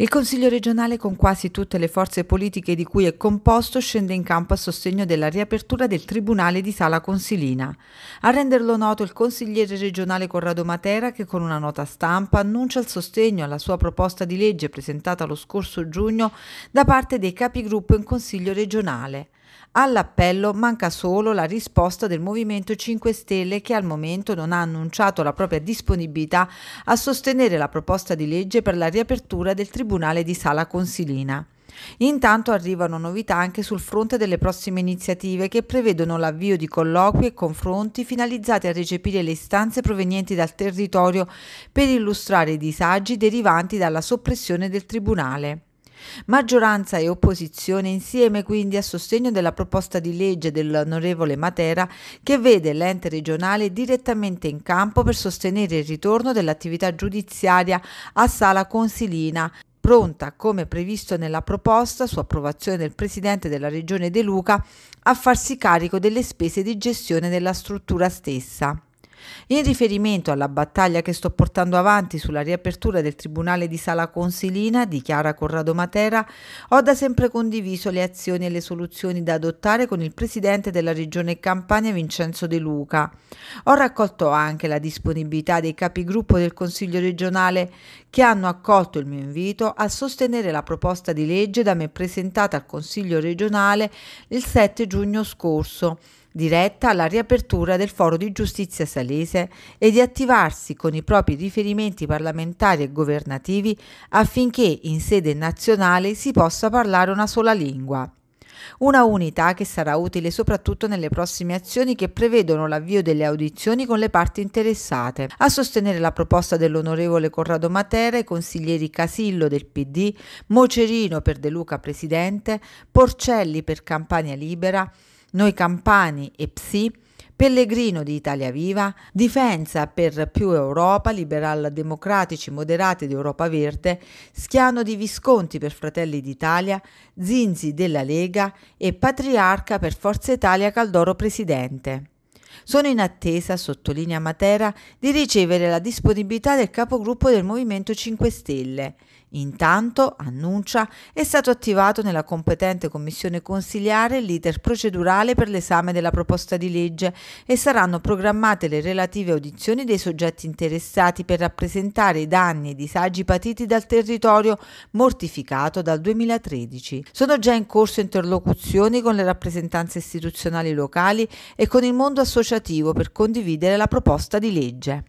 Il Consiglio regionale con quasi tutte le forze politiche di cui è composto scende in campo a sostegno della riapertura del Tribunale di Sala Consilina. A renderlo noto il consigliere regionale Corrado Matera che con una nota stampa annuncia il sostegno alla sua proposta di legge presentata lo scorso giugno da parte dei capigruppo in Consiglio regionale. All'appello manca solo la risposta del Movimento 5 Stelle che al momento non ha annunciato la propria disponibilità a sostenere la proposta di legge per la riapertura del Tribunale di Sala Consilina. Intanto arrivano novità anche sul fronte delle prossime iniziative che prevedono l'avvio di colloqui e confronti finalizzati a recepire le istanze provenienti dal territorio per illustrare i disagi derivanti dalla soppressione del Tribunale. Maggioranza e opposizione insieme quindi a sostegno della proposta di legge dell'onorevole Matera che vede l'ente regionale direttamente in campo per sostenere il ritorno dell'attività giudiziaria a sala consilina pronta, come previsto nella proposta su approvazione del Presidente della Regione De Luca, a farsi carico delle spese di gestione della struttura stessa. In riferimento alla battaglia che sto portando avanti sulla riapertura del Tribunale di Sala Consilina, dichiara Corrado Matera, ho da sempre condiviso le azioni e le soluzioni da adottare con il Presidente della Regione Campania Vincenzo De Luca. Ho raccolto anche la disponibilità dei capigruppo del Consiglio regionale che hanno accolto il mio invito a sostenere la proposta di legge da me presentata al Consiglio regionale il 7 giugno scorso diretta alla riapertura del foro di giustizia salese e di attivarsi con i propri riferimenti parlamentari e governativi affinché in sede nazionale si possa parlare una sola lingua. Una unità che sarà utile soprattutto nelle prossime azioni che prevedono l'avvio delle audizioni con le parti interessate. A sostenere la proposta dell'onorevole Corrado Matera, i consiglieri Casillo del PD, Mocerino per De Luca Presidente, Porcelli per Campania Libera, noi Campani e Psi Pellegrino di Italia Viva, Difensa per più Europa, Liberal Democratici Moderati di Europa Verde, Schiano di Visconti per Fratelli d'Italia, Zinzi della Lega e Patriarca per Forza Italia Caldoro Presidente. Sono in attesa, sottolinea Matera, di ricevere la disponibilità del capogruppo del Movimento 5 Stelle. Intanto, annuncia, è stato attivato nella competente commissione consiliare l'iter procedurale per l'esame della proposta di legge e saranno programmate le relative audizioni dei soggetti interessati per rappresentare i danni e i disagi patiti dal territorio mortificato dal 2013. Sono già in corso interlocuzioni con le rappresentanze istituzionali locali e con il mondo associativo per condividere la proposta di legge.